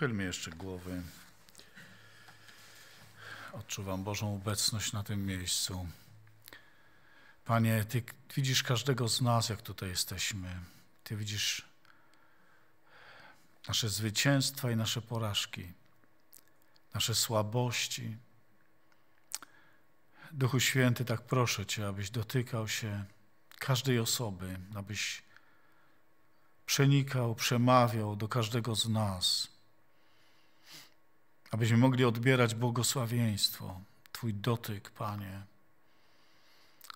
Pochylmy jeszcze głowy. Odczuwam Bożą obecność na tym miejscu. Panie, Ty widzisz każdego z nas, jak tutaj jesteśmy. Ty widzisz nasze zwycięstwa i nasze porażki, nasze słabości. Duchu Święty, tak proszę Cię, abyś dotykał się każdej osoby, abyś przenikał, przemawiał do każdego z nas abyśmy mogli odbierać błogosławieństwo, Twój dotyk, Panie,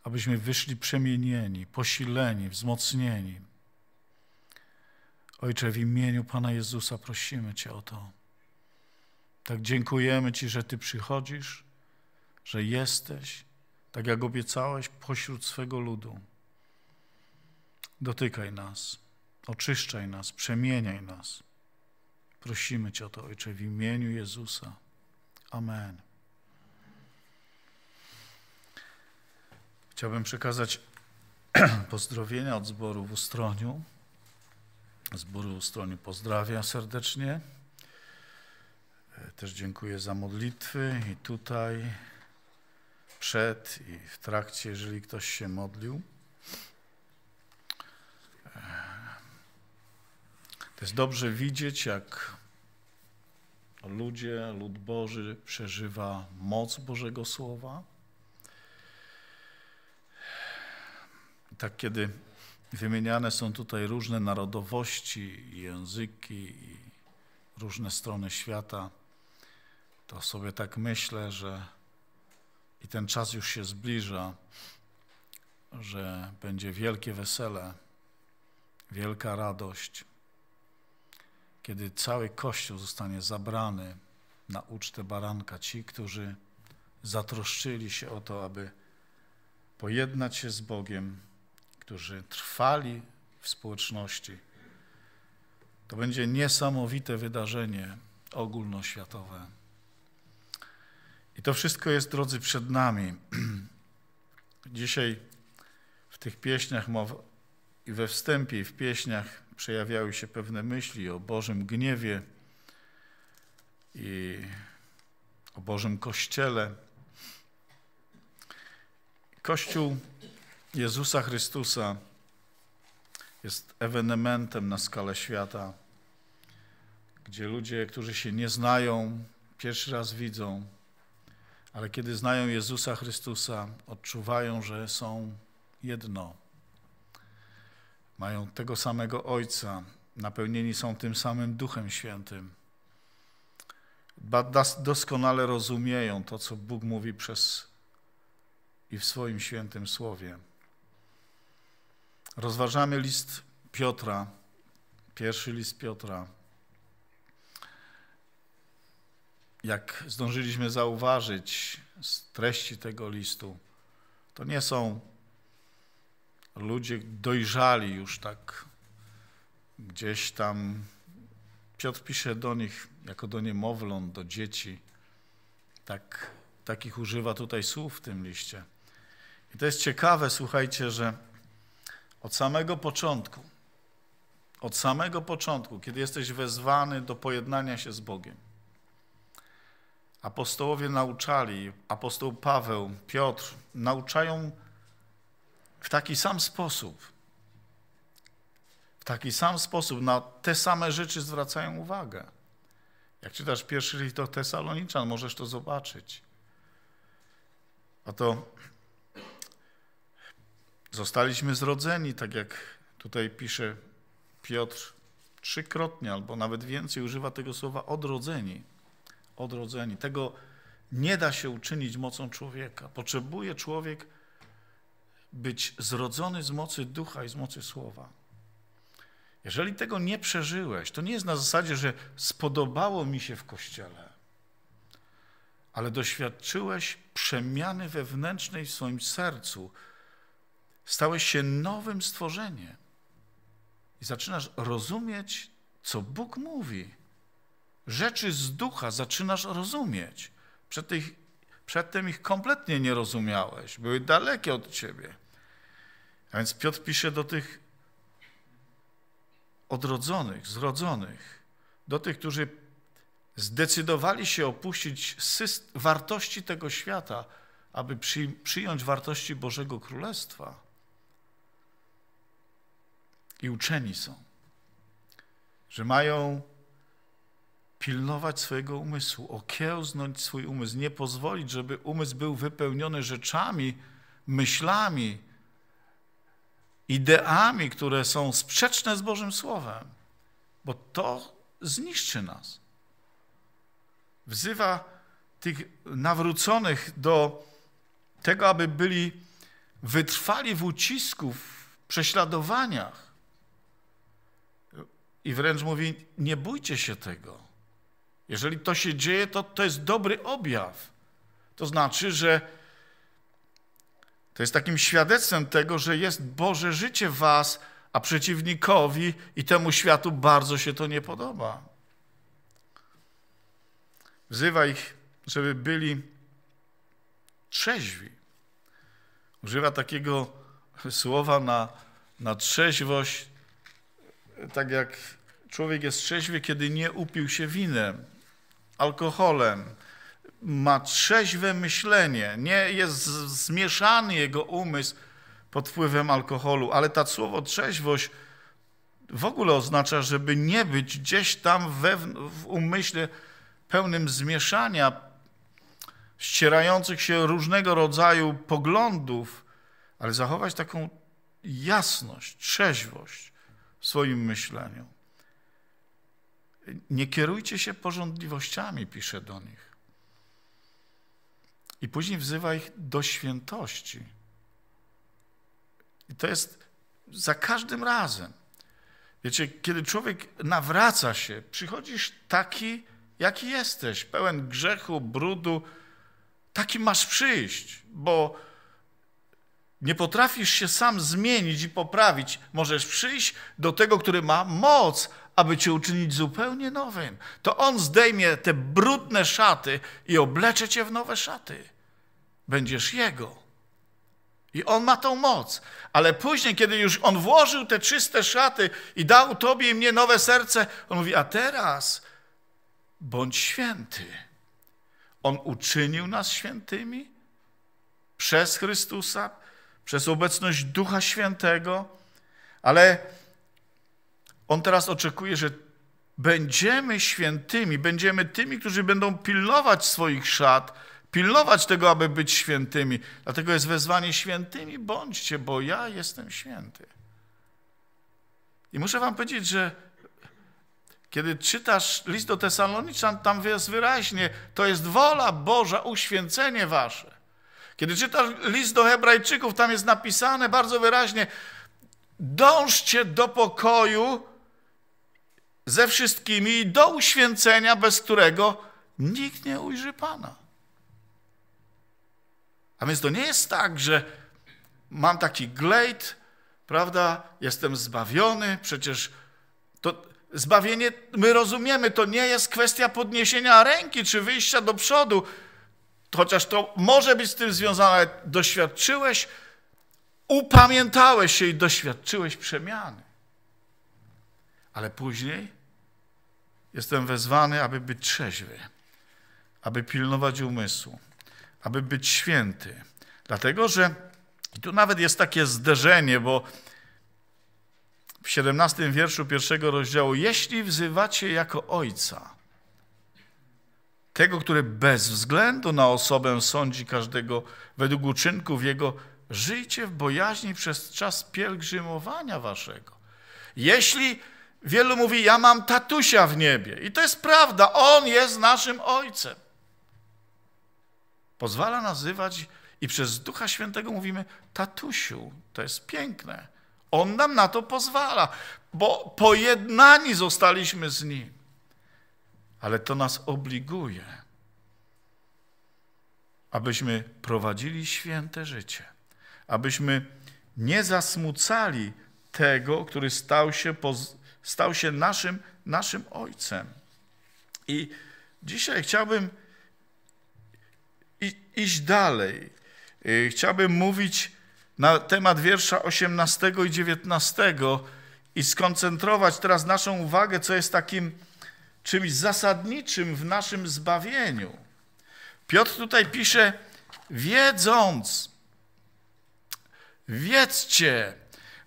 abyśmy wyszli przemienieni, posileni, wzmocnieni. Ojcze, w imieniu Pana Jezusa prosimy Cię o to. Tak dziękujemy Ci, że Ty przychodzisz, że jesteś, tak jak obiecałeś, pośród swego ludu. Dotykaj nas, oczyszczaj nas, przemieniaj nas. Prosimy Cię o to, Ojcze, w imieniu Jezusa. Amen. Chciałbym przekazać pozdrowienia od zboru w Ustroniu. Zboru w Ustroniu pozdrawiam serdecznie. Też dziękuję za modlitwy i tutaj, przed i w trakcie, jeżeli ktoś się modlił. To jest dobrze widzieć, jak ludzie, lud Boży przeżywa moc Bożego Słowa. I tak kiedy wymieniane są tutaj różne narodowości, języki i różne strony świata, to sobie tak myślę, że i ten czas już się zbliża, że będzie wielkie wesele, wielka radość kiedy cały Kościół zostanie zabrany na ucztę baranka, ci, którzy zatroszczyli się o to, aby pojednać się z Bogiem, którzy trwali w społeczności. To będzie niesamowite wydarzenie ogólnoświatowe. I to wszystko jest, drodzy, przed nami. Dzisiaj w tych pieśniach mowa i we wstępie, i w pieśniach przejawiały się pewne myśli o Bożym gniewie i o Bożym Kościele. Kościół Jezusa Chrystusa jest ewenementem na skalę świata, gdzie ludzie, którzy się nie znają, pierwszy raz widzą, ale kiedy znają Jezusa Chrystusa, odczuwają, że są jedno mają tego samego Ojca, napełnieni są tym samym Duchem Świętym. Doskonale rozumieją to, co Bóg mówi przez i w swoim świętym słowie. Rozważamy list Piotra, pierwszy list Piotra. Jak zdążyliśmy zauważyć z treści tego listu, to nie są ludzie dojrzali już tak gdzieś tam. Piotr pisze do nich jako do niemowląt, do dzieci. Tak, takich używa tutaj słów w tym liście. I to jest ciekawe, słuchajcie, że od samego początku, od samego początku, kiedy jesteś wezwany do pojednania się z Bogiem, apostołowie nauczali, apostoł Paweł, Piotr nauczają w taki sam sposób, w taki sam sposób na te same rzeczy zwracają uwagę. Jak czytasz pierwszy list do Tesaloniczan, możesz to zobaczyć. A to zostaliśmy zrodzeni, tak jak tutaj pisze Piotr, trzykrotnie albo nawet więcej używa tego słowa odrodzeni. Odrodzeni. Tego nie da się uczynić mocą człowieka. Potrzebuje człowiek być zrodzony z mocy ducha i z mocy słowa. Jeżeli tego nie przeżyłeś, to nie jest na zasadzie, że spodobało mi się w kościele, ale doświadczyłeś przemiany wewnętrznej w swoim sercu. Stałeś się nowym stworzeniem i zaczynasz rozumieć, co Bóg mówi. Rzeczy z ducha zaczynasz rozumieć. Przedtem ich, przedtem ich kompletnie nie rozumiałeś, były dalekie od ciebie. A więc Piotr pisze do tych odrodzonych, zrodzonych, do tych, którzy zdecydowali się opuścić wartości tego świata, aby przy przyjąć wartości Bożego Królestwa. I uczeni są, że mają pilnować swojego umysłu, okiełznąć swój umysł, nie pozwolić, żeby umysł był wypełniony rzeczami, myślami, ideami, które są sprzeczne z Bożym Słowem, bo to zniszczy nas. Wzywa tych nawróconych do tego, aby byli wytrwali w ucisku, w prześladowaniach. I wręcz mówi, nie bójcie się tego. Jeżeli to się dzieje, to to jest dobry objaw. To znaczy, że to jest takim świadectwem tego, że jest Boże życie w was, a przeciwnikowi i temu światu bardzo się to nie podoba. Wzywa ich, żeby byli trzeźwi. Używa takiego słowa na, na trzeźwość, tak jak człowiek jest trzeźwy, kiedy nie upił się winem, alkoholem, ma trzeźwe myślenie, nie jest zmieszany jego umysł pod wpływem alkoholu, ale ta słowo trzeźwość w ogóle oznacza, żeby nie być gdzieś tam w umyśle pełnym zmieszania, ścierających się różnego rodzaju poglądów, ale zachować taką jasność, trzeźwość w swoim myśleniu. Nie kierujcie się porządliwościami, pisze do nich. I później wzywa ich do świętości. I to jest za każdym razem. Wiecie, kiedy człowiek nawraca się, przychodzisz taki, jaki jesteś, pełen grzechu, brudu, taki masz przyjść, bo nie potrafisz się sam zmienić i poprawić. Możesz przyjść do tego, który ma moc, aby cię uczynić zupełnie nowym. To on zdejmie te brudne szaty i oblecze cię w nowe szaty będziesz Jego. I On ma tą moc. Ale później, kiedy już On włożył te czyste szaty i dał Tobie i mnie nowe serce, On mówi, a teraz bądź święty. On uczynił nas świętymi przez Chrystusa, przez obecność Ducha Świętego, ale On teraz oczekuje, że będziemy świętymi, będziemy tymi, którzy będą pilnować swoich szat, pilnować tego, aby być świętymi. Dlatego jest wezwanie świętymi bądźcie, bo ja jestem święty. I muszę wam powiedzieć, że kiedy czytasz list do Tesaloniczan, tam jest wyraźnie, to jest wola Boża, uświęcenie wasze. Kiedy czytasz list do Hebrajczyków, tam jest napisane bardzo wyraźnie, dążcie do pokoju ze wszystkimi do uświęcenia, bez którego nikt nie ujrzy Pana. A więc to nie jest tak, że mam taki glejt, prawda, jestem zbawiony, przecież to zbawienie, my rozumiemy, to nie jest kwestia podniesienia ręki czy wyjścia do przodu, chociaż to może być z tym związane, doświadczyłeś, upamiętałeś się i doświadczyłeś przemiany. Ale później jestem wezwany, aby być trzeźwy, aby pilnować umysłu aby być święty. Dlatego, że i tu nawet jest takie zderzenie, bo w 17 wierszu pierwszego rozdziału, jeśli wzywacie jako ojca, tego, który bez względu na osobę sądzi każdego według uczynków jego, żyjcie w bojaźni przez czas pielgrzymowania waszego. Jeśli wielu mówi, ja mam tatusia w niebie, i to jest prawda, on jest naszym ojcem pozwala nazywać i przez Ducha Świętego mówimy, tatusiu, to jest piękne. On nam na to pozwala, bo pojednani zostaliśmy z Nim. Ale to nas obliguje, abyśmy prowadzili święte życie, abyśmy nie zasmucali tego, który stał się, stał się naszym, naszym Ojcem. I dzisiaj chciałbym i, iść dalej. Y, chciałbym mówić na temat wiersza 18 i 19 i skoncentrować teraz naszą uwagę, co jest takim czymś zasadniczym w naszym zbawieniu. Piotr tutaj pisze, wiedząc, wiedzcie,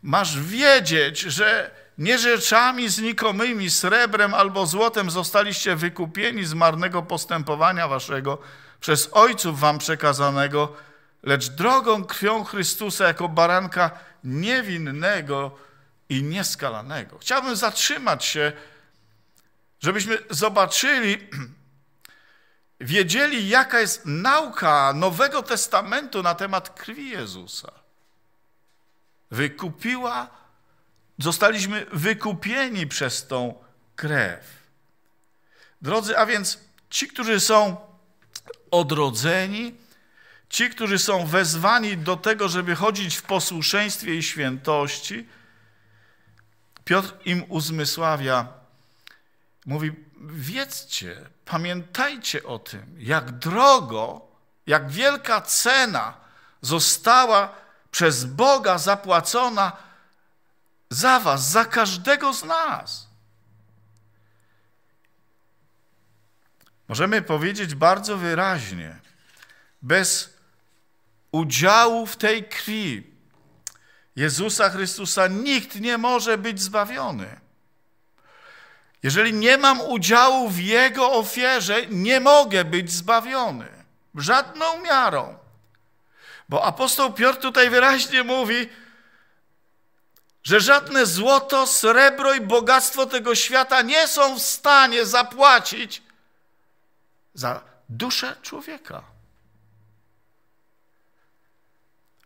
masz wiedzieć, że nie rzeczami znikomymi, srebrem albo złotem zostaliście wykupieni z marnego postępowania waszego, przez ojców wam przekazanego, lecz drogą krwią Chrystusa jako baranka niewinnego i nieskalanego. Chciałbym zatrzymać się, żebyśmy zobaczyli, wiedzieli, jaka jest nauka Nowego Testamentu na temat krwi Jezusa. Wykupiła, zostaliśmy wykupieni przez tą krew. Drodzy, a więc ci, którzy są odrodzeni, ci, którzy są wezwani do tego, żeby chodzić w posłuszeństwie i świętości, Piotr im uzmysławia, mówi: Wiedzcie, pamiętajcie o tym, jak drogo, jak wielka cena została przez Boga zapłacona za Was, za każdego z nas. Możemy powiedzieć bardzo wyraźnie, bez udziału w tej krwi Jezusa Chrystusa nikt nie może być zbawiony. Jeżeli nie mam udziału w Jego ofierze, nie mogę być zbawiony. Żadną miarą. Bo apostoł Piotr tutaj wyraźnie mówi, że żadne złoto, srebro i bogactwo tego świata nie są w stanie zapłacić za duszę człowieka.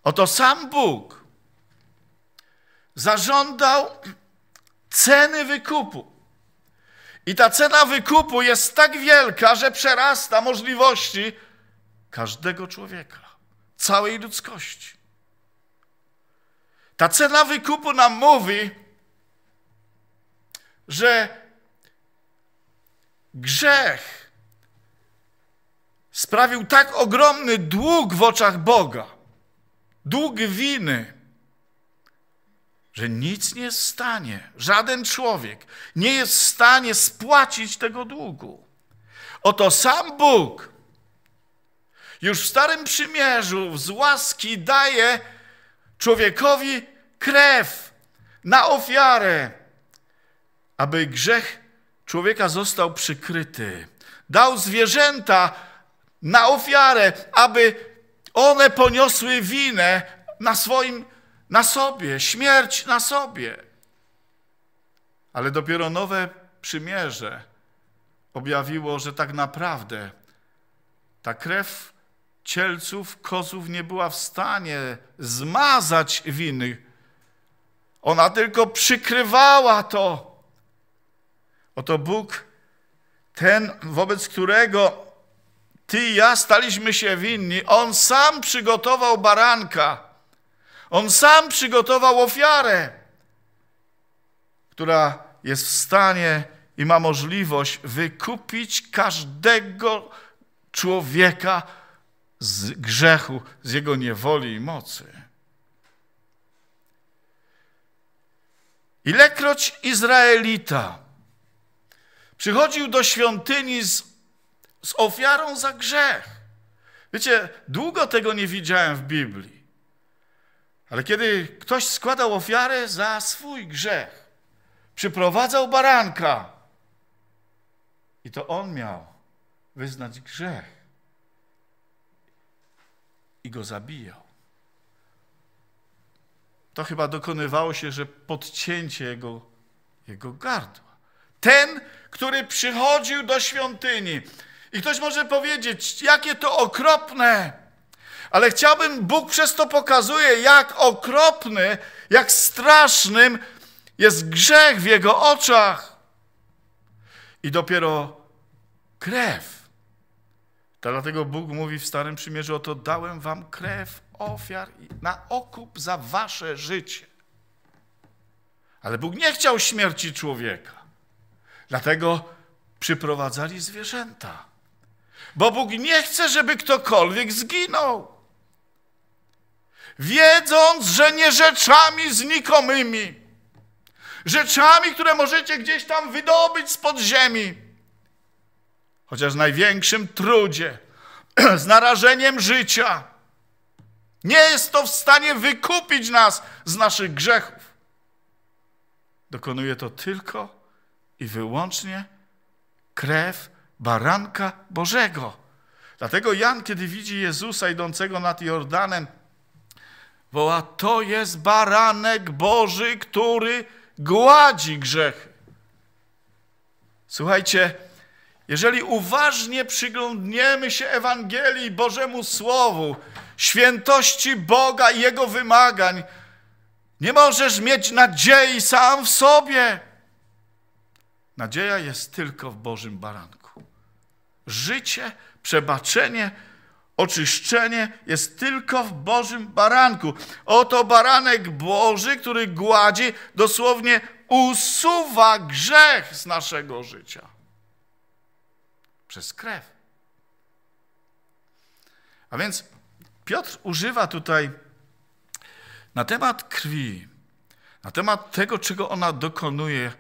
Oto sam Bóg zażądał ceny wykupu. I ta cena wykupu jest tak wielka, że przerasta możliwości każdego człowieka, całej ludzkości. Ta cena wykupu nam mówi, że grzech sprawił tak ogromny dług w oczach Boga, dług winy, że nic nie jest w stanie, żaden człowiek nie jest w stanie spłacić tego długu. Oto sam Bóg już w Starym Przymierzu z łaski daje człowiekowi krew na ofiarę, aby grzech człowieka został przykryty. Dał zwierzęta, na ofiarę, aby one poniosły winę na swoim, na sobie, śmierć na sobie. Ale dopiero nowe przymierze objawiło, że tak naprawdę ta krew cielców, kozów nie była w stanie zmazać winy. Ona tylko przykrywała to. Oto Bóg, ten wobec którego ty i ja staliśmy się winni. On sam przygotował baranka. On sam przygotował ofiarę, która jest w stanie i ma możliwość wykupić każdego człowieka z grzechu, z jego niewoli i mocy. Ilekroć Izraelita przychodził do świątyni z z ofiarą za grzech. Wiecie, długo tego nie widziałem w Biblii. Ale kiedy ktoś składał ofiarę za swój grzech, przyprowadzał baranka i to on miał wyznać grzech i go zabijał. To chyba dokonywało się, że podcięcie jego, jego gardła. Ten, który przychodził do świątyni, i ktoś może powiedzieć, jakie to okropne. Ale chciałbym, Bóg przez to pokazuje, jak okropny, jak strasznym jest grzech w Jego oczach. I dopiero krew. Dlatego Bóg mówi w Starym Przymierzu, oto dałem wam krew ofiar na okup za wasze życie. Ale Bóg nie chciał śmierci człowieka. Dlatego przyprowadzali zwierzęta. Bo Bóg nie chce, żeby ktokolwiek zginął. Wiedząc, że nie rzeczami znikomymi, rzeczami, które możecie gdzieś tam wydobyć z podziemi, chociaż w największym trudzie, z narażeniem życia, nie jest to w stanie wykupić nas z naszych grzechów. Dokonuje to tylko i wyłącznie krew baranka Bożego. Dlatego Jan, kiedy widzi Jezusa idącego nad Jordanem, woła, to jest baranek Boży, który gładzi grzechy. Słuchajcie, jeżeli uważnie przyglądniemy się Ewangelii Bożemu Słowu, świętości Boga i Jego wymagań, nie możesz mieć nadziei sam w sobie. Nadzieja jest tylko w Bożym Baranku. Życie, przebaczenie, oczyszczenie jest tylko w Bożym baranku. Oto baranek Boży, który gładzi, dosłownie usuwa grzech z naszego życia. Przez krew. A więc Piotr używa tutaj na temat krwi, na temat tego, czego ona dokonuje,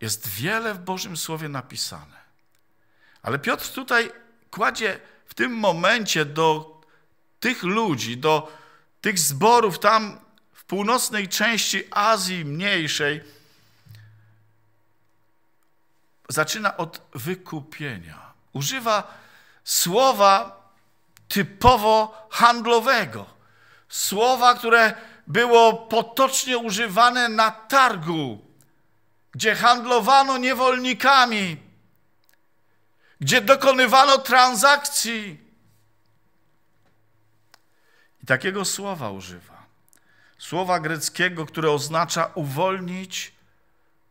jest wiele w Bożym Słowie napisane. Ale Piotr tutaj kładzie w tym momencie do tych ludzi, do tych zborów tam w północnej części Azji Mniejszej, zaczyna od wykupienia. Używa słowa typowo handlowego. Słowa, które było potocznie używane na targu, gdzie handlowano niewolnikami gdzie dokonywano transakcji. I takiego słowa używa. Słowa greckiego, które oznacza uwolnić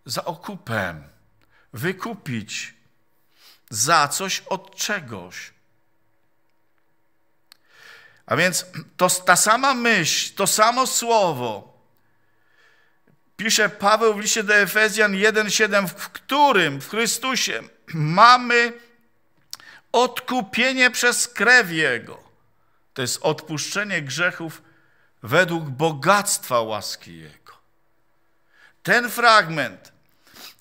za okupem, wykupić za coś od czegoś. A więc to, ta sama myśl, to samo słowo, pisze Paweł w liście do Efezjan 1,7, w którym, w Chrystusie, mamy odkupienie przez krew Jego. To jest odpuszczenie grzechów według bogactwa łaski Jego. Ten fragment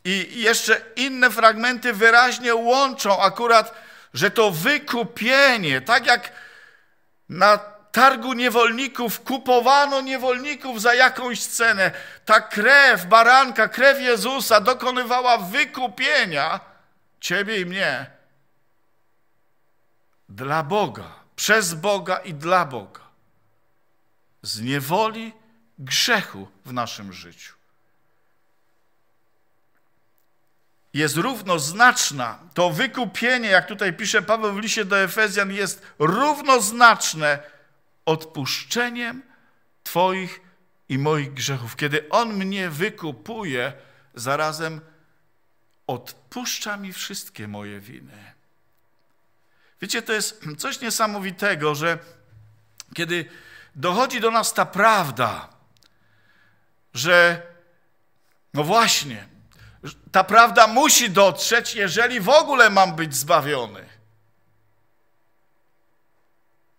i jeszcze inne fragmenty wyraźnie łączą akurat, że to wykupienie, tak jak na targu niewolników kupowano niewolników za jakąś cenę, ta krew baranka, krew Jezusa dokonywała wykupienia ciebie i mnie dla Boga, przez Boga i dla Boga. Z niewoli grzechu w naszym życiu. Jest równoznaczna, to wykupienie, jak tutaj pisze Paweł w liście do Efezjan, jest równoznaczne odpuszczeniem Twoich i moich grzechów. Kiedy On mnie wykupuje, zarazem odpuszcza mi wszystkie moje winy. Wiecie, to jest coś niesamowitego, że kiedy dochodzi do nas ta prawda, że no właśnie, ta prawda musi dotrzeć, jeżeli w ogóle mam być zbawiony.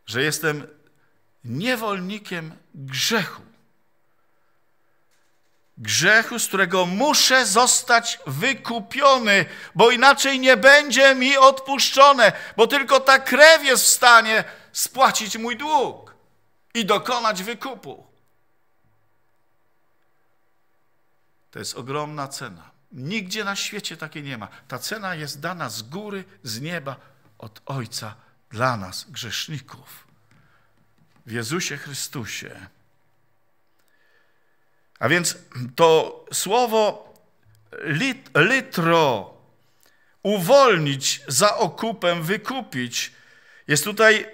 Że jestem niewolnikiem grzechu grzechu, z którego muszę zostać wykupiony, bo inaczej nie będzie mi odpuszczone, bo tylko ta krew jest w stanie spłacić mój dług i dokonać wykupu. To jest ogromna cena. Nigdzie na świecie takiej nie ma. Ta cena jest dana z góry, z nieba, od Ojca dla nas, grzeszników. W Jezusie Chrystusie a więc to słowo lit, litro, uwolnić, za okupem wykupić, jest tutaj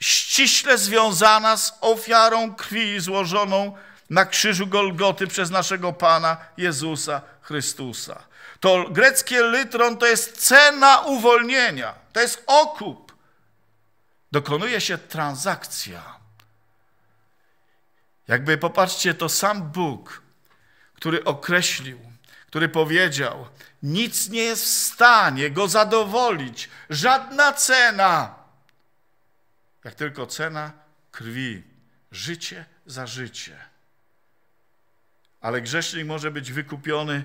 ściśle związana z ofiarą krwi złożoną na krzyżu Golgoty przez naszego Pana Jezusa Chrystusa. To greckie litron to jest cena uwolnienia, to jest okup. Dokonuje się transakcja. Jakby popatrzcie, to sam Bóg, który określił, który powiedział: Nic nie jest w stanie go zadowolić, żadna cena, jak tylko cena krwi, życie za życie. Ale grzesznik może być wykupiony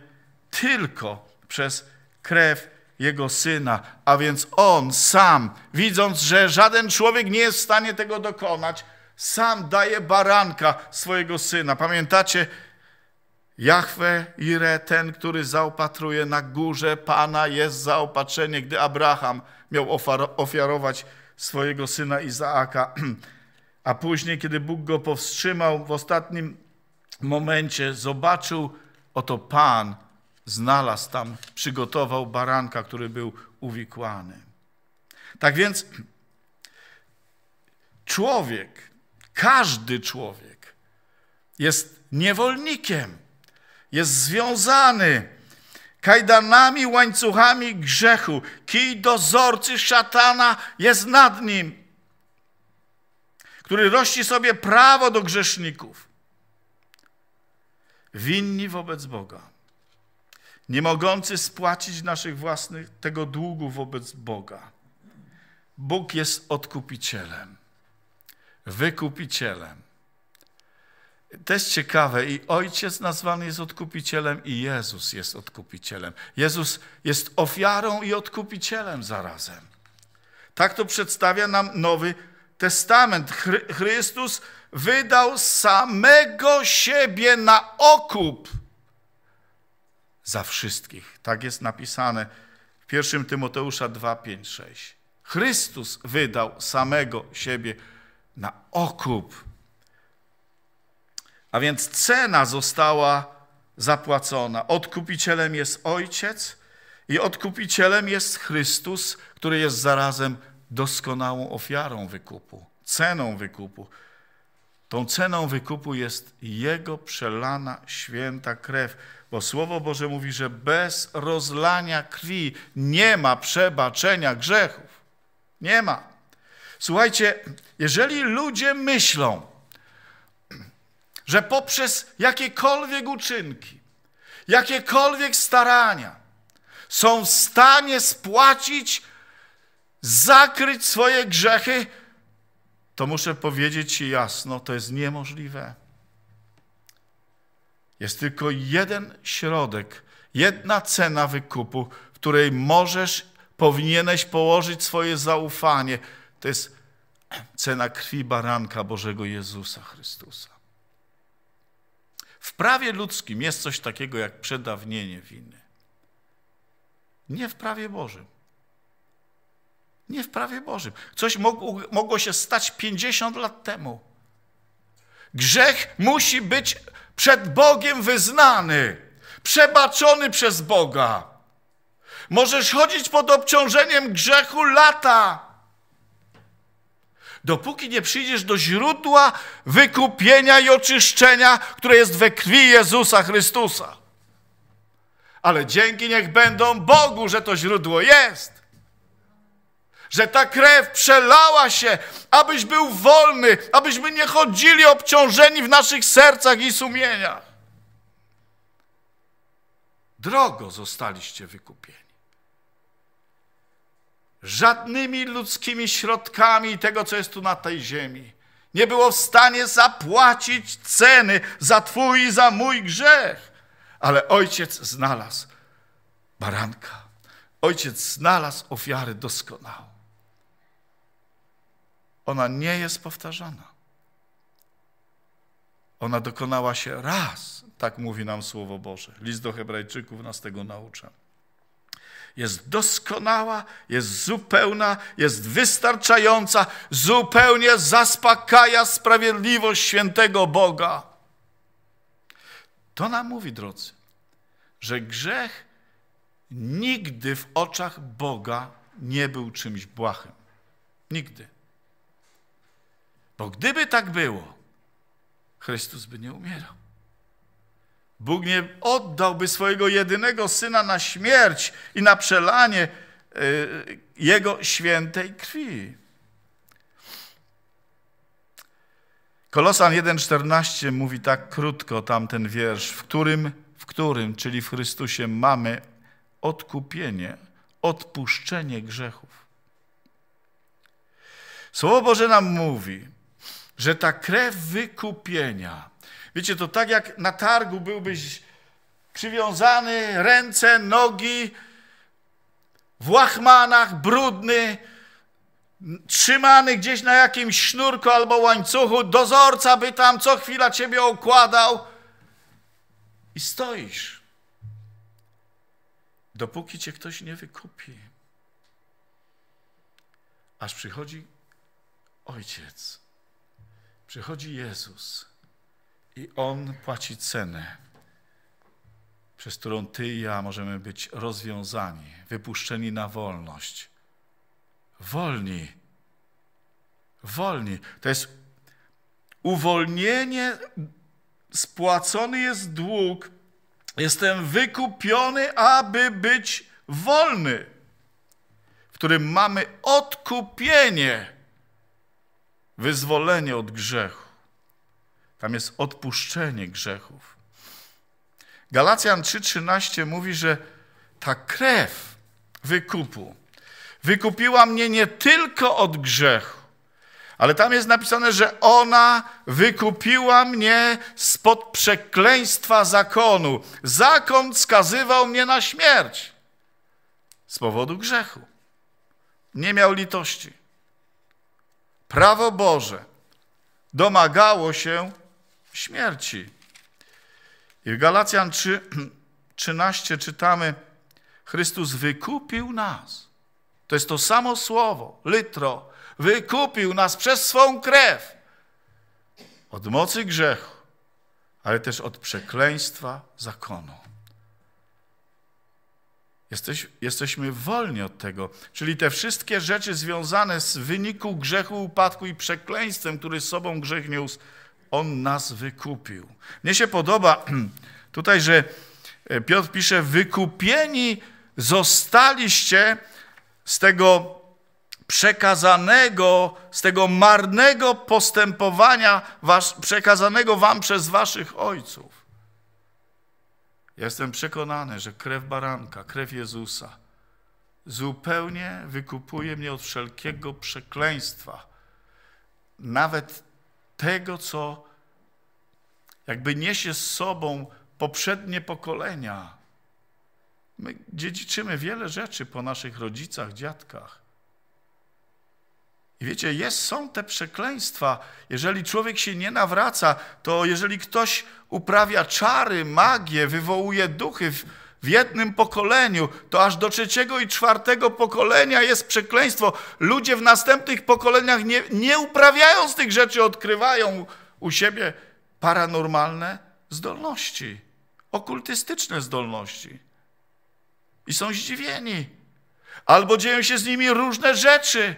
tylko przez krew jego syna, a więc on sam, widząc, że żaden człowiek nie jest w stanie tego dokonać, sam daje baranka swojego syna. Pamiętacie? Jachwę Ire, ten, który zaopatruje na górze Pana, jest zaopatrzenie, gdy Abraham miał ofiarować swojego syna Izaaka. A później, kiedy Bóg go powstrzymał, w ostatnim momencie zobaczył, oto Pan znalazł tam, przygotował baranka, który był uwikłany. Tak więc człowiek, każdy człowiek jest niewolnikiem, jest związany kajdanami, łańcuchami grzechu. Kij dozorcy szatana jest nad nim, który rości sobie prawo do grzeszników. Winni wobec Boga, nie mogący spłacić naszych własnych tego długu wobec Boga. Bóg jest odkupicielem wykupicielem. Też ciekawe, i Ojciec nazwany jest odkupicielem, i Jezus jest odkupicielem. Jezus jest ofiarą i odkupicielem zarazem. Tak to przedstawia nam Nowy Testament. Chry Chrystus wydał samego siebie na okup za wszystkich. Tak jest napisane w 1 Tymoteusza 2, 5, 6. Chrystus wydał samego siebie na okup. A więc cena została zapłacona. Odkupicielem jest Ojciec i odkupicielem jest Chrystus, który jest zarazem doskonałą ofiarą wykupu, ceną wykupu. Tą ceną wykupu jest Jego przelana święta krew, bo Słowo Boże mówi, że bez rozlania krwi nie ma przebaczenia grzechów. Nie ma. Słuchajcie, jeżeli ludzie myślą, że poprzez jakiekolwiek uczynki, jakiekolwiek starania są w stanie spłacić, zakryć swoje grzechy, to muszę powiedzieć Ci jasno, to jest niemożliwe. Jest tylko jeden środek, jedna cena wykupu, w której możesz, powinieneś położyć swoje zaufanie – to jest cena krwi baranka Bożego Jezusa Chrystusa. W prawie ludzkim jest coś takiego jak przedawnienie winy. Nie w prawie Bożym. Nie w prawie Bożym. Coś mogło się stać 50 lat temu. Grzech musi być przed Bogiem wyznany, przebaczony przez Boga. Możesz chodzić pod obciążeniem grzechu lata dopóki nie przyjdziesz do źródła wykupienia i oczyszczenia, które jest we krwi Jezusa Chrystusa. Ale dzięki niech będą Bogu, że to źródło jest. Że ta krew przelała się, abyś był wolny, abyśmy nie chodzili obciążeni w naszych sercach i sumieniach. Drogo zostaliście wykupieni żadnymi ludzkimi środkami tego, co jest tu na tej ziemi. Nie było w stanie zapłacić ceny za Twój i za mój grzech. Ale Ojciec znalazł baranka. Ojciec znalazł ofiary doskonałą. Ona nie jest powtarzana. Ona dokonała się raz, tak mówi nam Słowo Boże. List do Hebrajczyków nas tego naucza jest doskonała, jest zupełna, jest wystarczająca, zupełnie zaspokaja sprawiedliwość świętego Boga. To nam mówi, drodzy, że grzech nigdy w oczach Boga nie był czymś błahym. Nigdy. Bo gdyby tak było, Chrystus by nie umierał. Bóg nie oddałby swojego jedynego syna na śmierć i na przelanie y, jego świętej krwi. Kolosan 1,14 mówi tak krótko tamten wiersz, w którym, w którym, czyli w Chrystusie mamy odkupienie, odpuszczenie grzechów. Słowo Boże nam mówi, że ta krew wykupienia Wiecie, to tak jak na targu byłbyś przywiązany, ręce, nogi, w łachmanach, brudny, trzymany gdzieś na jakimś sznurku albo łańcuchu, dozorca by tam co chwila ciebie okładał i stoisz. Dopóki cię ktoś nie wykupi. Aż przychodzi Ojciec, przychodzi Jezus i On płaci cenę, przez którą Ty i ja możemy być rozwiązani, wypuszczeni na wolność. Wolni. Wolni. To jest uwolnienie, spłacony jest dług, jestem wykupiony, aby być wolny, w którym mamy odkupienie, wyzwolenie od grzechu. Tam jest odpuszczenie grzechów. Galacjan 3:13 mówi, że ta krew wykupu wykupiła mnie nie tylko od grzechu, ale tam jest napisane, że ona wykupiła mnie spod przekleństwa zakonu. Zakon skazywał mnie na śmierć z powodu grzechu. Nie miał litości. Prawo Boże domagało się śmierci. I w Galacjan 3, 13 czytamy, Chrystus wykupił nas. To jest to samo słowo, litro. Wykupił nas przez swą krew. Od mocy grzechu, ale też od przekleństwa zakonu. Jesteś, jesteśmy wolni od tego. Czyli te wszystkie rzeczy związane z wyniku grzechu, upadku i przekleństwem, który z sobą grzech niósł, on nas wykupił. Mnie się podoba tutaj, że e, Piotr pisze, wykupieni zostaliście z tego przekazanego, z tego marnego postępowania was, przekazanego wam przez waszych ojców. Jestem przekonany, że krew baranka, krew Jezusa zupełnie wykupuje mnie od wszelkiego przekleństwa. Nawet tego, co jakby niesie z sobą poprzednie pokolenia. My dziedziczymy wiele rzeczy po naszych rodzicach, dziadkach. I wiecie, jest, są te przekleństwa. Jeżeli człowiek się nie nawraca, to jeżeli ktoś uprawia czary, magię, wywołuje duchy, w jednym pokoleniu, to aż do trzeciego i czwartego pokolenia jest przekleństwo. Ludzie w następnych pokoleniach nie, nie uprawiając tych rzeczy, odkrywają u siebie paranormalne zdolności, okultystyczne zdolności. I są zdziwieni. Albo dzieją się z nimi różne rzeczy,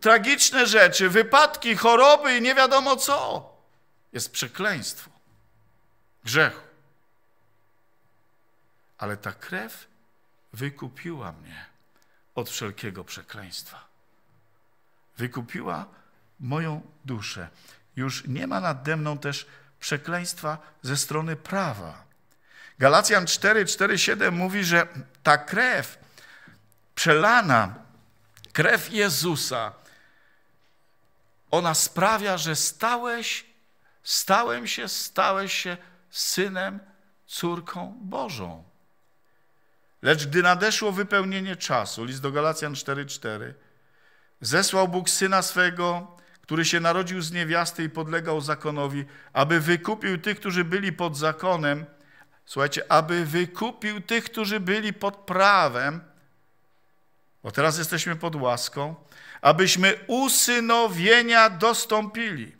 tragiczne rzeczy, wypadki, choroby i nie wiadomo co. Jest przekleństwo grzechu ale ta krew wykupiła mnie od wszelkiego przekleństwa. Wykupiła moją duszę. Już nie ma nade mną też przekleństwa ze strony prawa. Galacjan 4, 4, 7 mówi, że ta krew przelana, krew Jezusa, ona sprawia, że stałeś, stałem się, stałeś się synem, córką Bożą. Lecz gdy nadeszło wypełnienie czasu, list do Galacjan 4:4, zesłał Bóg syna swego, który się narodził z niewiasty i podlegał zakonowi, aby wykupił tych, którzy byli pod zakonem. Słuchajcie, aby wykupił tych, którzy byli pod prawem, bo teraz jesteśmy pod łaską, abyśmy usynowienia dostąpili.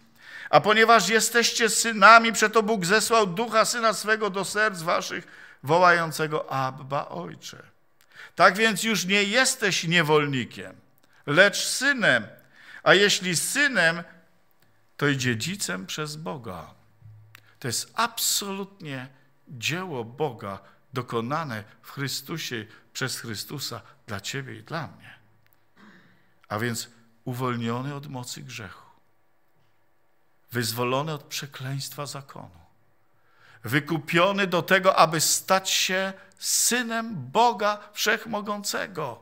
A ponieważ jesteście synami, przeto Bóg zesłał ducha syna swego do serc waszych wołającego Abba Ojcze. Tak więc już nie jesteś niewolnikiem, lecz synem, a jeśli synem, to i dziedzicem przez Boga. To jest absolutnie dzieło Boga dokonane w Chrystusie przez Chrystusa dla ciebie i dla mnie. A więc uwolniony od mocy grzechu, wyzwolony od przekleństwa zakonu, wykupiony do tego, aby stać się synem Boga Wszechmogącego.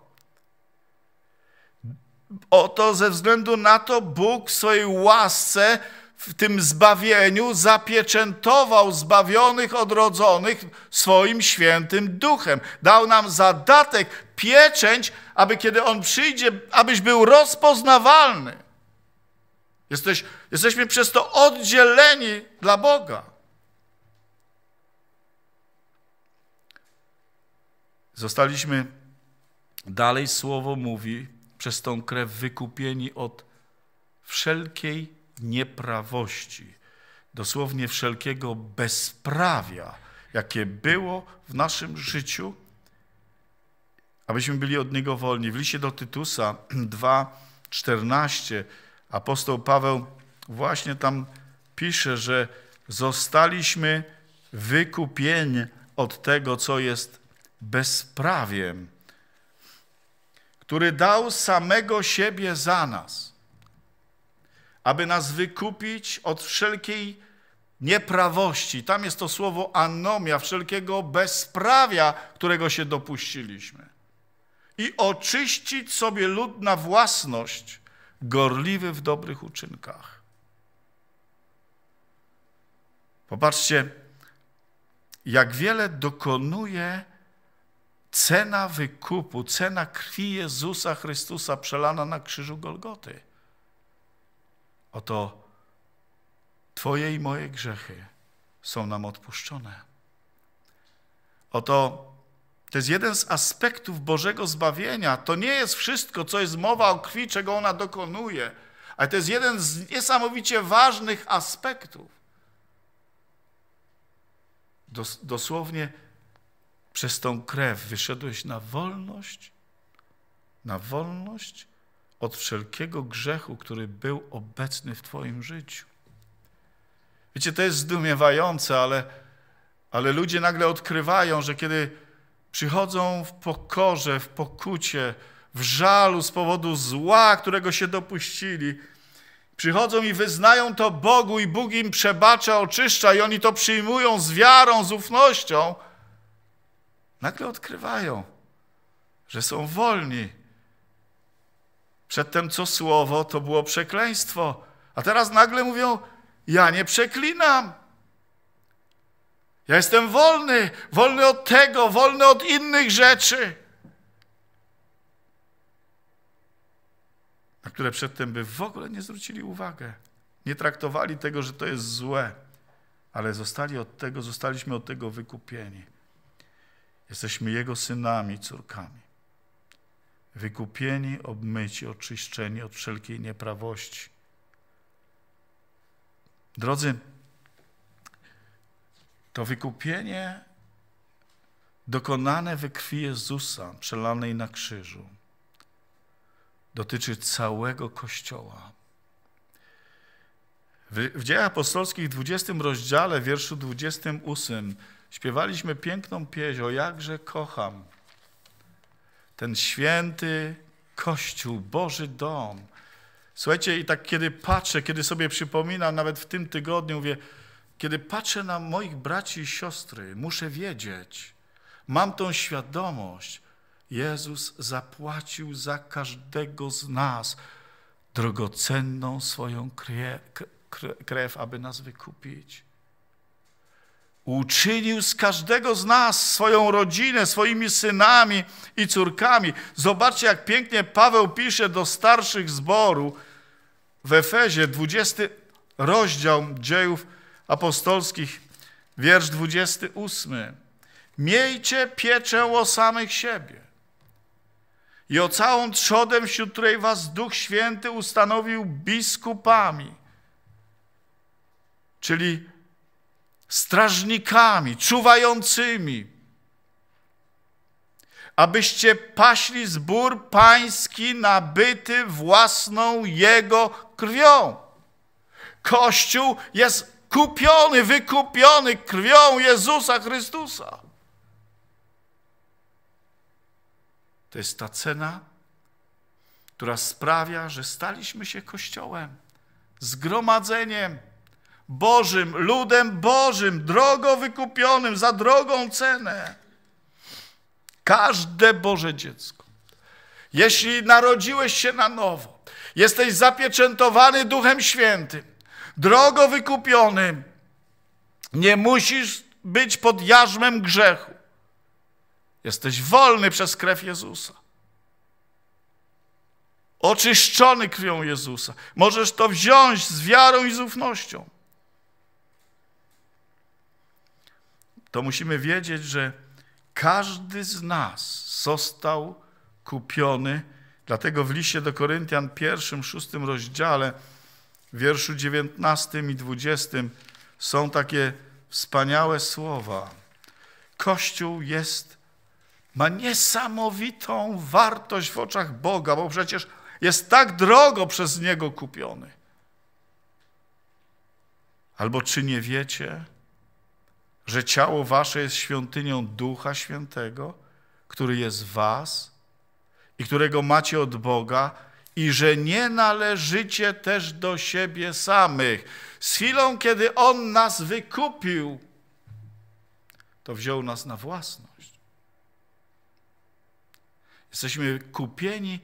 Oto ze względu na to Bóg w swojej łasce w tym zbawieniu zapieczętował zbawionych, odrodzonych swoim świętym duchem. Dał nam zadatek, pieczęć, aby kiedy On przyjdzie, abyś był rozpoznawalny. Jesteś, jesteśmy przez to oddzieleni dla Boga. Zostaliśmy, dalej słowo mówi, przez tą krew wykupieni od wszelkiej nieprawości, dosłownie wszelkiego bezprawia, jakie było w naszym życiu, abyśmy byli od niego wolni. W liście do Tytusa 2:14 apostoł Paweł właśnie tam pisze, że zostaliśmy wykupieni od tego, co jest bezprawiem, który dał samego siebie za nas, aby nas wykupić od wszelkiej nieprawości. Tam jest to słowo anomia, wszelkiego bezprawia, którego się dopuściliśmy. I oczyścić sobie lud na własność, gorliwy w dobrych uczynkach. Popatrzcie, jak wiele dokonuje cena wykupu, cena krwi Jezusa Chrystusa przelana na krzyżu Golgoty. Oto Twoje i moje grzechy są nam odpuszczone. Oto to jest jeden z aspektów Bożego zbawienia. To nie jest wszystko, co jest mowa o krwi, czego ona dokonuje, ale to jest jeden z niesamowicie ważnych aspektów. Dos dosłownie przez tą krew wyszedłeś na wolność, na wolność od wszelkiego grzechu, który był obecny w Twoim życiu. Wiecie, to jest zdumiewające, ale, ale ludzie nagle odkrywają, że kiedy przychodzą w pokorze, w pokucie, w żalu z powodu zła, którego się dopuścili, przychodzą i wyznają to Bogu i Bóg im przebacza, oczyszcza i oni to przyjmują z wiarą, z ufnością – nagle odkrywają, że są wolni. Przedtem co słowo to było przekleństwo, a teraz nagle mówią: Ja nie przeklinam. Ja jestem wolny, wolny od tego, wolny od innych rzeczy, na które przedtem by w ogóle nie zwrócili uwagę, Nie traktowali tego, że to jest złe, ale zostali od tego, zostaliśmy od tego wykupieni. Jesteśmy Jego synami, córkami. Wykupieni, obmyci, oczyszczeni od wszelkiej nieprawości. Drodzy, to wykupienie dokonane we krwi Jezusa przelanej na krzyżu dotyczy całego Kościoła. W, w Dziejach Apostolskich w 20 rozdziale, wierszu 28 Śpiewaliśmy piękną pieśń o jakże kocham ten święty Kościół, Boży Dom. Słuchajcie, i tak kiedy patrzę, kiedy sobie przypominam, nawet w tym tygodniu mówię, kiedy patrzę na moich braci i siostry, muszę wiedzieć, mam tą świadomość, Jezus zapłacił za każdego z nas drogocenną swoją krew, krew aby nas wykupić. Uczynił z każdego z nas swoją rodzinę, swoimi synami i córkami. Zobaczcie, jak pięknie Paweł pisze do starszych zboru w Efezie, 20 rozdział dziejów apostolskich, wiersz 28. Miejcie pieczę o samych siebie i o całą trzodę, wśród której was Duch Święty ustanowił biskupami, czyli strażnikami, czuwającymi, abyście paśli zbór pański nabyty własną jego krwią. Kościół jest kupiony, wykupiony krwią Jezusa Chrystusa. To jest ta cena, która sprawia, że staliśmy się Kościołem, zgromadzeniem, Bożym, ludem Bożym, drogo wykupionym, za drogą cenę. Każde Boże dziecko. Jeśli narodziłeś się na nowo, jesteś zapieczętowany Duchem Świętym, drogo wykupionym, nie musisz być pod jarzmem grzechu. Jesteś wolny przez krew Jezusa. Oczyszczony krwią Jezusa. Możesz to wziąć z wiarą i z ufnością. to musimy wiedzieć, że każdy z nas został kupiony. Dlatego w liście do Koryntian, pierwszym, szóstym rozdziale, wierszu 19 i 20 są takie wspaniałe słowa. Kościół jest, ma niesamowitą wartość w oczach Boga, bo przecież jest tak drogo przez Niego kupiony. Albo czy nie wiecie, że ciało wasze jest świątynią Ducha Świętego, który jest w was i którego macie od Boga i że nie należycie też do siebie samych. Z chwilą, kiedy On nas wykupił, to wziął nas na własność. Jesteśmy kupieni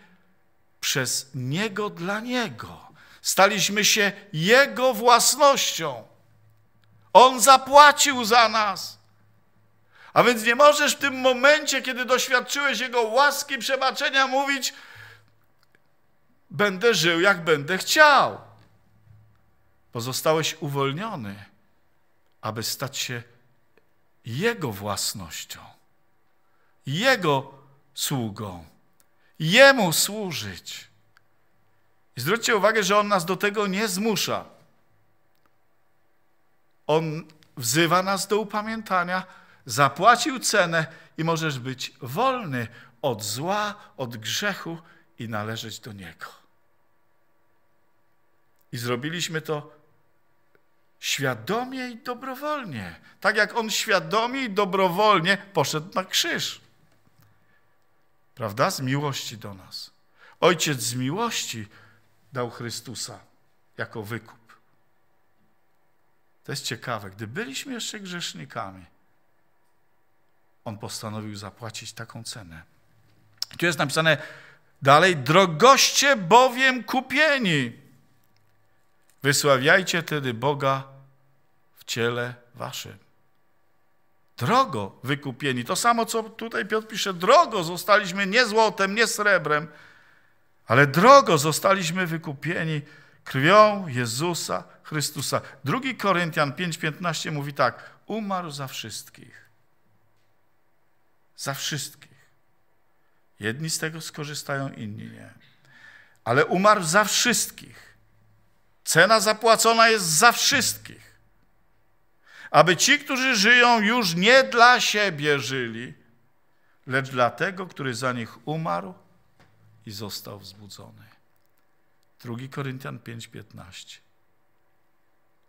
przez Niego dla Niego. Staliśmy się Jego własnością. On zapłacił za nas. A więc nie możesz w tym momencie, kiedy doświadczyłeś Jego łaski, przebaczenia, mówić: Będę żył, jak będę chciał. Pozostałeś uwolniony, aby stać się Jego własnością, Jego sługą, Jemu służyć. I zwróćcie uwagę, że On nas do tego nie zmusza. On wzywa nas do upamiętania, zapłacił cenę i możesz być wolny od zła, od grzechu i należeć do Niego. I zrobiliśmy to świadomie i dobrowolnie. Tak jak On świadomie i dobrowolnie poszedł na krzyż. Prawda? Z miłości do nas. Ojciec z miłości dał Chrystusa jako wykup. To jest ciekawe. Gdy byliśmy jeszcze grzesznikami, on postanowił zapłacić taką cenę. Tu jest napisane dalej: drogoście bowiem kupieni. Wysławiajcie tedy Boga w ciele waszym. Drogo wykupieni. To samo, co tutaj Piotr pisze: drogo zostaliśmy nie złotem, nie srebrem, ale drogo zostaliśmy wykupieni krwią Jezusa Chrystusa. Drugi Koryntian 5:15 mówi tak: Umarł za wszystkich. Za wszystkich. Jedni z tego skorzystają, inni nie. Ale umarł za wszystkich. Cena zapłacona jest za wszystkich. Aby ci, którzy żyją, już nie dla siebie żyli, lecz dla tego, który za nich umarł i został wzbudzony. 2 Koryntian 5:15.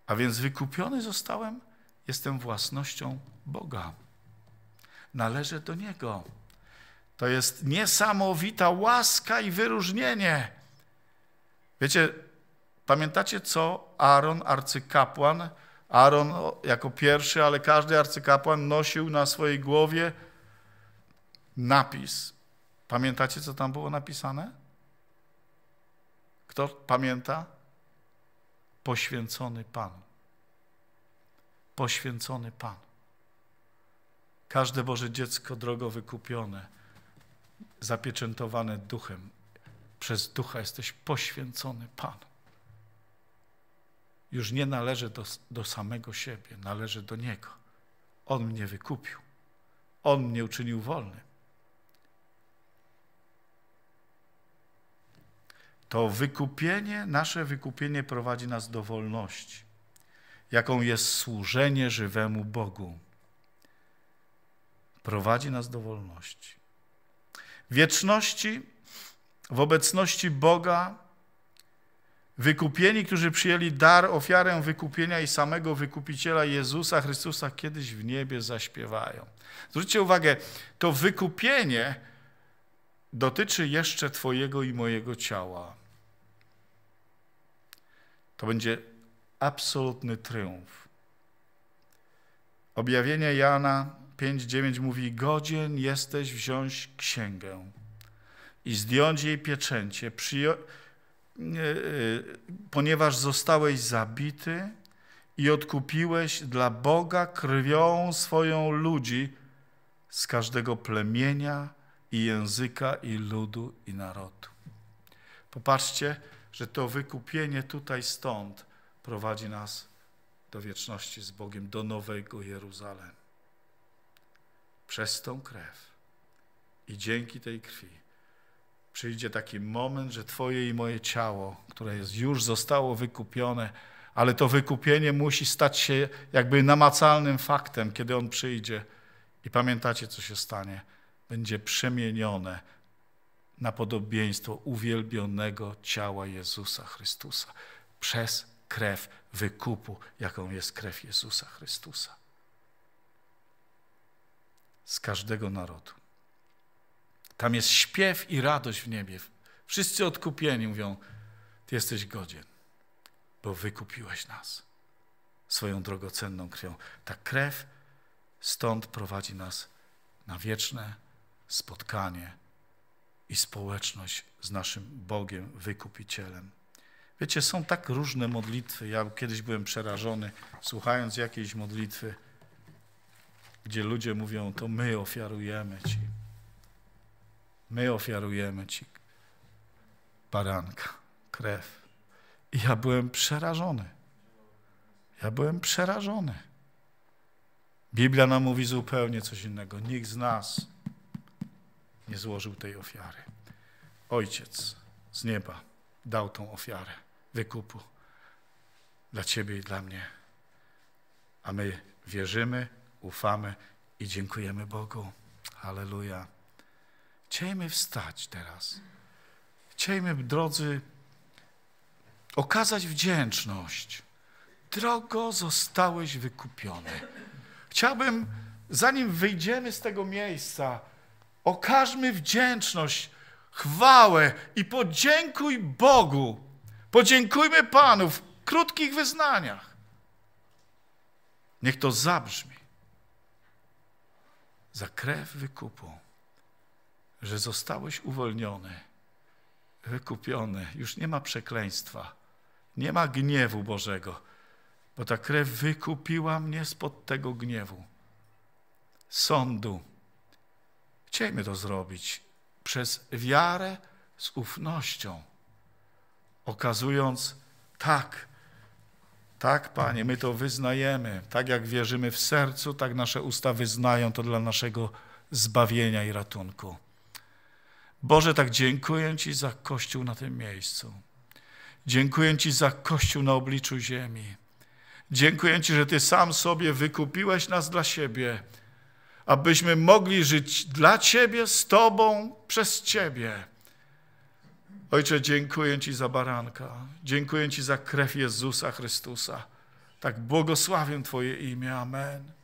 A więc wykupiony zostałem, jestem własnością Boga. Należę do Niego. To jest niesamowita łaska i wyróżnienie. Wiecie, pamiętacie co Aaron, arcykapłan, Aaron jako pierwszy, ale każdy arcykapłan nosił na swojej głowie napis. Pamiętacie, co tam było napisane? Kto pamięta? Poświęcony Pan, Poświęcony Pan. Każde Boże dziecko drogo wykupione, zapieczętowane duchem. Przez ducha jesteś poświęcony Panu. Już nie należy do, do samego siebie, należy do Niego. On mnie wykupił. On mnie uczynił wolnym. to wykupienie, nasze wykupienie prowadzi nas do wolności, jaką jest służenie żywemu Bogu. Prowadzi nas do wolności. Wieczności, w obecności Boga, wykupieni, którzy przyjęli dar, ofiarę wykupienia i samego wykupiciela Jezusa Chrystusa, kiedyś w niebie zaśpiewają. Zwróćcie uwagę, to wykupienie dotyczy jeszcze Twojego i mojego ciała. To będzie absolutny triumf. Objawienie Jana 5:9 mówi: Godzien jesteś wziąć księgę i zdjąć jej pieczęcie, y, ponieważ zostałeś zabity i odkupiłeś dla Boga krwią swoją ludzi z każdego plemienia i języka i ludu i narodu. Popatrzcie, że to wykupienie tutaj stąd prowadzi nas do wieczności z Bogiem, do nowego Jeruzalem. Przez tą krew i dzięki tej krwi przyjdzie taki moment, że Twoje i moje ciało, które jest, już zostało wykupione, ale to wykupienie musi stać się jakby namacalnym faktem, kiedy On przyjdzie. I pamiętacie, co się stanie? Będzie przemienione na podobieństwo uwielbionego ciała Jezusa Chrystusa przez krew wykupu, jaką jest krew Jezusa Chrystusa. Z każdego narodu. Tam jest śpiew i radość w niebie. Wszyscy odkupieni mówią: Ty jesteś godzien, bo wykupiłeś nas swoją drogocenną krwią. Ta krew stąd prowadzi nas na wieczne spotkanie i społeczność z naszym Bogiem, Wykupicielem. Wiecie, są tak różne modlitwy. Ja kiedyś byłem przerażony, słuchając jakiejś modlitwy, gdzie ludzie mówią, to my ofiarujemy Ci. My ofiarujemy Ci baranka, krew. I ja byłem przerażony. Ja byłem przerażony. Biblia nam mówi zupełnie coś innego. Nikt z nas nie złożył tej ofiary. Ojciec z nieba dał tą ofiarę wykupu dla ciebie i dla mnie. A my wierzymy, ufamy i dziękujemy Bogu. Halleluja. Chciejmy wstać teraz. Chciejmy, drodzy, okazać wdzięczność. Drogo zostałeś wykupiony. Chciałbym, zanim wyjdziemy z tego miejsca, Okażmy wdzięczność, chwałę i podziękuj Bogu. Podziękujmy Panu w krótkich wyznaniach. Niech to zabrzmi za krew wykupu, że zostałeś uwolniony, wykupiony. Już nie ma przekleństwa, nie ma gniewu Bożego, bo ta krew wykupiła mnie spod tego gniewu, sądu, Chciejmy to zrobić przez wiarę z ufnością, okazując tak, tak, Panie, my to wyznajemy. Tak jak wierzymy w sercu, tak nasze usta wyznają to dla naszego zbawienia i ratunku. Boże, tak dziękuję Ci za Kościół na tym miejscu. Dziękuję Ci za Kościół na obliczu ziemi. Dziękuję Ci, że Ty sam sobie wykupiłeś nas dla siebie abyśmy mogli żyć dla Ciebie, z Tobą, przez Ciebie. Ojcze, dziękuję Ci za baranka, dziękuję Ci za krew Jezusa Chrystusa. Tak błogosławię Twoje imię. Amen.